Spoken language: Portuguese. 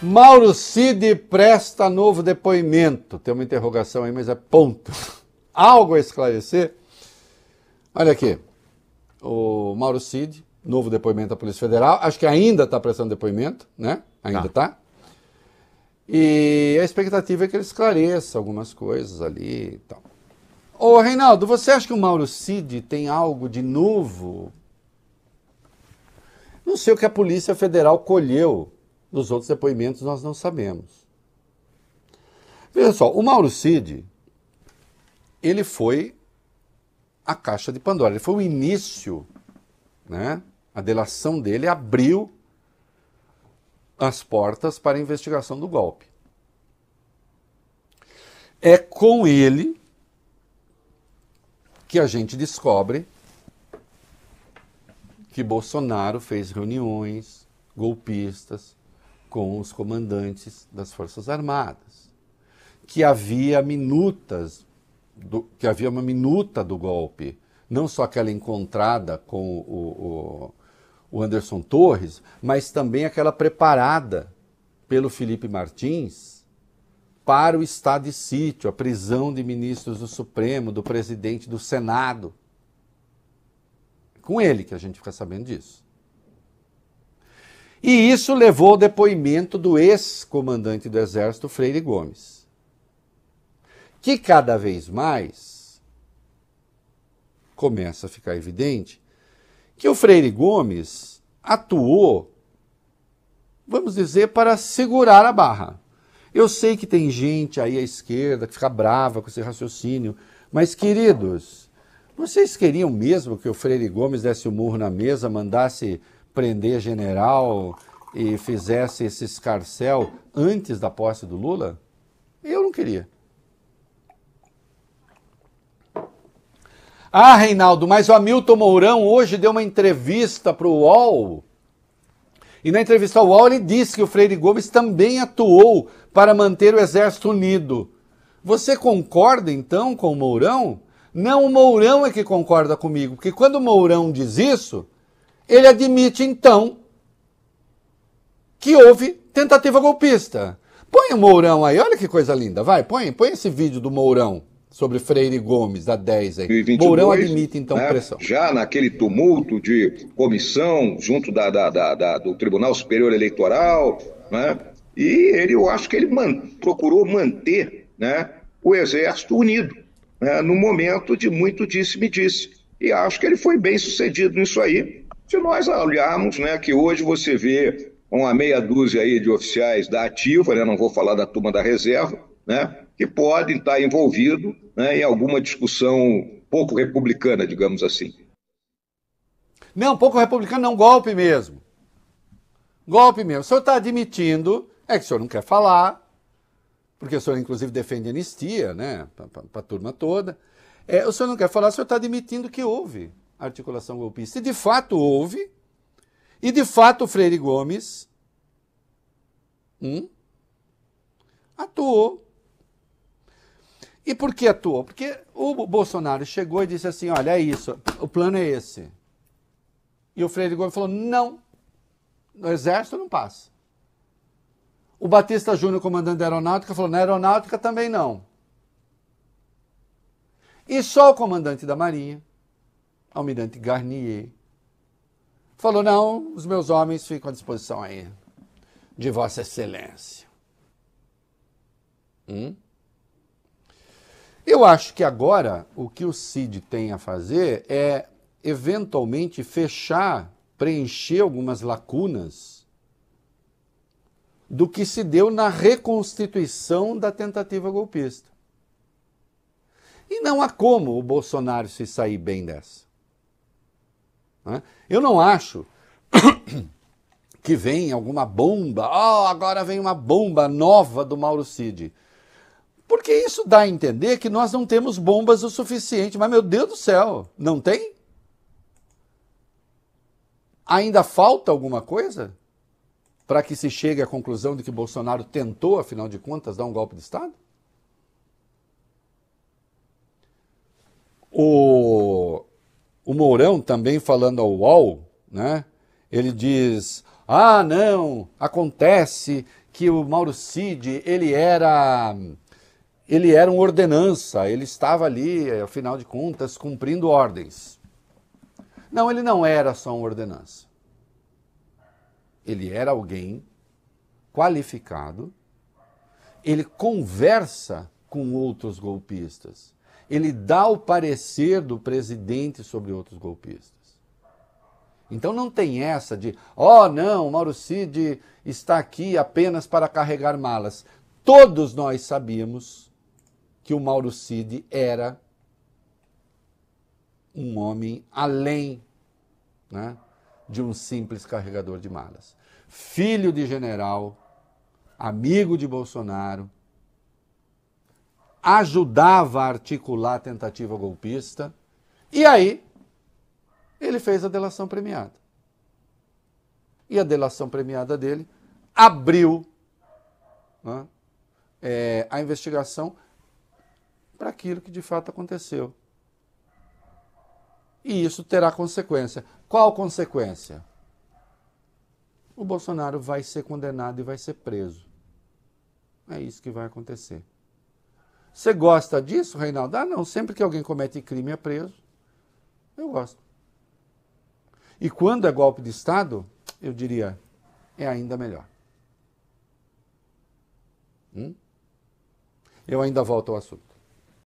Mauro Cid presta novo depoimento. Tem uma interrogação aí, mas é ponto. Algo a esclarecer? Olha aqui. O Mauro Cid, novo depoimento da Polícia Federal. Acho que ainda está prestando depoimento, né? Ainda está. Tá. E a expectativa é que ele esclareça algumas coisas ali e tal. Ô, Reinaldo, você acha que o Mauro Cid tem algo de novo? Não sei o que a Polícia Federal colheu nos outros depoimentos nós não sabemos. Veja só, o Mauro Cid, ele foi a caixa de Pandora, ele foi o início, né? A delação dele abriu as portas para a investigação do golpe. É com ele que a gente descobre que Bolsonaro fez reuniões golpistas, com os comandantes das Forças Armadas, que havia minutas, do, que havia uma minuta do golpe, não só aquela encontrada com o, o, o Anderson Torres, mas também aquela preparada pelo Felipe Martins para o estado de sítio, a prisão de ministros do Supremo, do presidente do Senado. Com ele que a gente fica sabendo disso. E isso levou ao depoimento do ex-comandante do Exército, Freire Gomes, que cada vez mais começa a ficar evidente que o Freire Gomes atuou, vamos dizer, para segurar a barra. Eu sei que tem gente aí à esquerda que fica brava com esse raciocínio, mas queridos, vocês queriam mesmo que o Freire Gomes desse o murro na mesa, mandasse prender general e fizesse esse escarcel antes da posse do Lula? Eu não queria. Ah, Reinaldo, mas o Hamilton Mourão hoje deu uma entrevista para o UOL. E na entrevista ao UOL ele disse que o Freire Gomes também atuou para manter o Exército Unido. Você concorda então com o Mourão? Não, o Mourão é que concorda comigo, porque quando o Mourão diz isso, ele admite, então, que houve tentativa golpista. Põe o Mourão aí, olha que coisa linda, vai, põe, põe esse vídeo do Mourão sobre Freire Gomes, da 10 aí. Mourão admite, então, né, pressão. Já naquele tumulto de comissão junto da, da, da, da do Tribunal Superior Eleitoral, né? E ele, eu acho que ele man, procurou manter né, o Exército unido, né, no momento de muito disse-me-disse. Disse. E acho que ele foi bem sucedido nisso aí, se nós olharmos né, que hoje você vê uma meia dúzia aí de oficiais da ativa, né, não vou falar da turma da reserva, né, que podem estar envolvidos né, em alguma discussão pouco republicana, digamos assim. Não, pouco republicano não, golpe mesmo. Golpe mesmo. O senhor está admitindo, é que o senhor não quer falar, porque o senhor inclusive defende anistia, né, para a turma toda. É, o senhor não quer falar, o senhor está admitindo que houve articulação golpista. E de fato houve, e de fato Freire Gomes hum, atuou. E por que atuou? Porque o Bolsonaro chegou e disse assim: olha, é isso, o plano é esse. E o Freire Gomes falou: não, no Exército não passa. O Batista Júnior, comandante da aeronáutica, falou: na aeronáutica também não. E só o comandante da Marinha, almirante Garnier, falou: Não, os meus homens ficam à disposição aí de Vossa Excelência. Hum? Eu acho que agora o que o CID tem a fazer é eventualmente fechar, preencher algumas lacunas do que se deu na reconstituição da tentativa golpista. E não há como o Bolsonaro se sair bem dessa. Né? Eu não acho que vem alguma bomba, oh, agora vem uma bomba nova do Mauro Cid. Porque isso dá a entender que nós não temos bombas o suficiente. Mas, meu Deus do céu, não tem? Ainda falta alguma coisa para que se chegue à conclusão de que Bolsonaro tentou, afinal de contas, dar um golpe de Estado? O o Mourão, também falando ao UOL, né, ele diz: ah, não, acontece que o Mauro Cid, ele era. Ele era um ordenança, ele estava ali, eh, afinal de contas, cumprindo ordens. Não, ele não era só um ordenança. Ele era alguém qualificado, ele conversa com outros golpistas ele dá o parecer do presidente sobre outros golpistas. Então não tem essa de, oh não, Mauro Cid está aqui apenas para carregar malas. Todos nós sabíamos que o Mauro Cid era um homem além né, de um simples carregador de malas. Filho de general, amigo de Bolsonaro, ajudava a articular a tentativa golpista. E aí, ele fez a delação premiada. E a delação premiada dele abriu né, é, a investigação para aquilo que de fato aconteceu. E isso terá consequência. Qual consequência? O Bolsonaro vai ser condenado e vai ser preso. É isso que vai acontecer. Você gosta disso, Reinaldo? Ah, não. Sempre que alguém comete crime é preso. Eu gosto. E quando é golpe de Estado, eu diria, é ainda melhor. Hum? Eu ainda volto ao assunto.